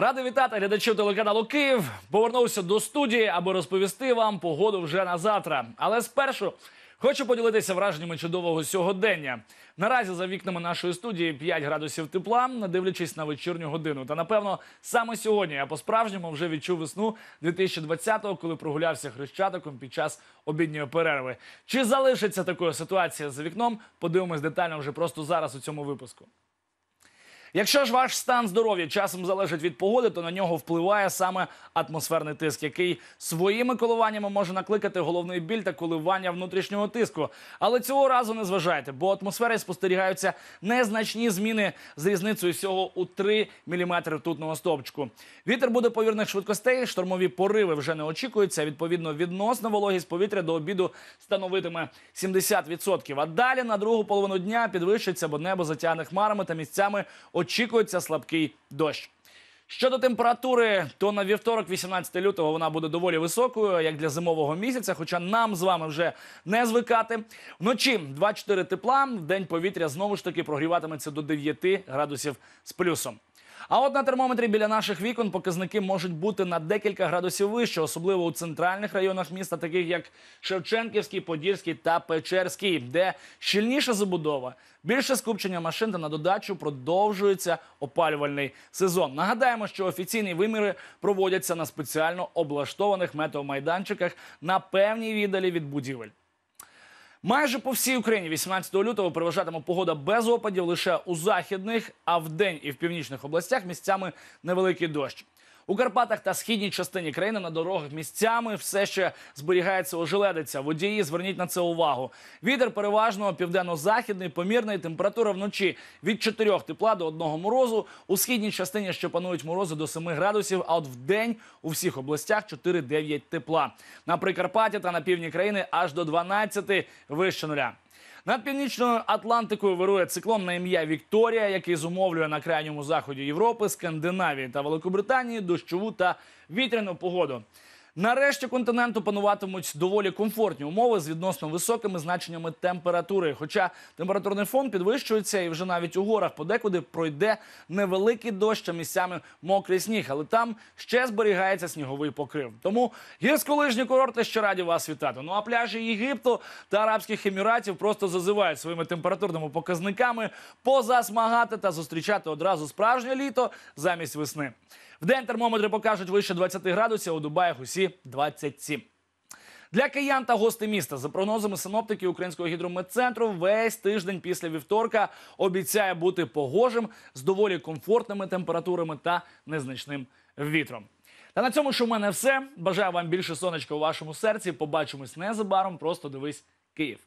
Радий вітати глядачів телеканалу Київ. Повернувся до студії, аби розповісти вам погоду вже на завтра. Але спершу хочу поділитися враженнями чудового сьогодення. Наразі за вікнами нашої студії 5 градусів тепла, дивлячись на вечірню годину. Та напевно саме сьогодні я по-справжньому вже відчув весну 2020-го, коли прогулявся хрещатиком під час обідньої перерви. Чи залишиться такою ситуація за вікном? Подивимось детально вже просто зараз у цьому випуску. Якщо ж ваш стан здоров'я часом залежить від погоди, то на нього впливає саме атмосферний тиск, який своїми коливаннями може накликати головний біль та коливання внутрішнього тиску. Але цього разу не зважайте, бо атмосфери спостерігаються незначні зміни з різницею всього у 3 мм ртутного стовпчику. Вітер буде повірних швидкостей, штормові пориви вже не очікуються. Відповідно, відносна вологість повітря до обіду становитиме 70%. А далі на другу половину дня підвищиться, бо небо затягне хмарами та місцями очікується слабкий дощ. Щодо температури, то на вівторок, 18 лютого, вона буде доволі високою, як для зимового місяця. Хоча нам з вами вже не звикати. Вночі 2-4 тепла, в день повітря знову ж таки прогріватиметься до 9 градусів з плюсом. А от на термометрі біля наших вікон показники можуть бути на декілька градусів вище, особливо у центральних районах міста, таких як Шевченківський, Подільський та Печерський, де щільніша забудова, більше скупчення машин та на додачу продовжується опалювальний сезон. Нагадаємо, що офіційні виміри проводяться на спеціально облаштованих метеомайданчиках на певній віддалі від будівель. Майже по всій Україні 18 лютого переважатиме погода без опадів лише у західних, а в день і в північних областях місцями невеликий дощ. У Карпатах та східній частині країни на дорогах місцями все ще зберігається ожеледиця. Водії зверніть на це увагу. Вітер переважно південно-західний, помірний температура вночі від 4 тепла до 1 морозу. У східній частині ще панують морози до 7 градусів. А от в день у всіх областях 4-9 тепла. На Прикарпатті та на півдні країни аж до 12 вище нуля. Над північною Атлантикою вирує циклон на ім'я Вікторія, який зумовлює на крайньому заході Європи, Скандинавії та Великобританії дощову та вітряну погоду. Нарешті континенту пануватимуть доволі комфортні умови з відносно високими значеннями температури. Хоча температурний фон підвищується, і вже навіть у горах подекуди пройде невеликий дощ а місцями мокрий сніг, але там ще зберігається сніговий покрив. Тому гірськолижні курорти ще раді вас вітати. Ну а пляжі Єгипту та Арабських Еміратів просто зазивають своїми температурними показниками позасмагати та зустрічати одразу справжнє літо замість весни. В день термометри покажуть вище 20 градусів у Дубаях. Усі 2027. Для киян та гостей міста за прогнозами синоптики українського гідрометцентру весь тиждень після вівторка обіцяє бути погожим з доволі комфортними температурами та незначним вітром. Та на цьому ж у мене все. Бажаю вам більше сонечка у вашому серці. Побачимось незабаром. Просто дивись Київ.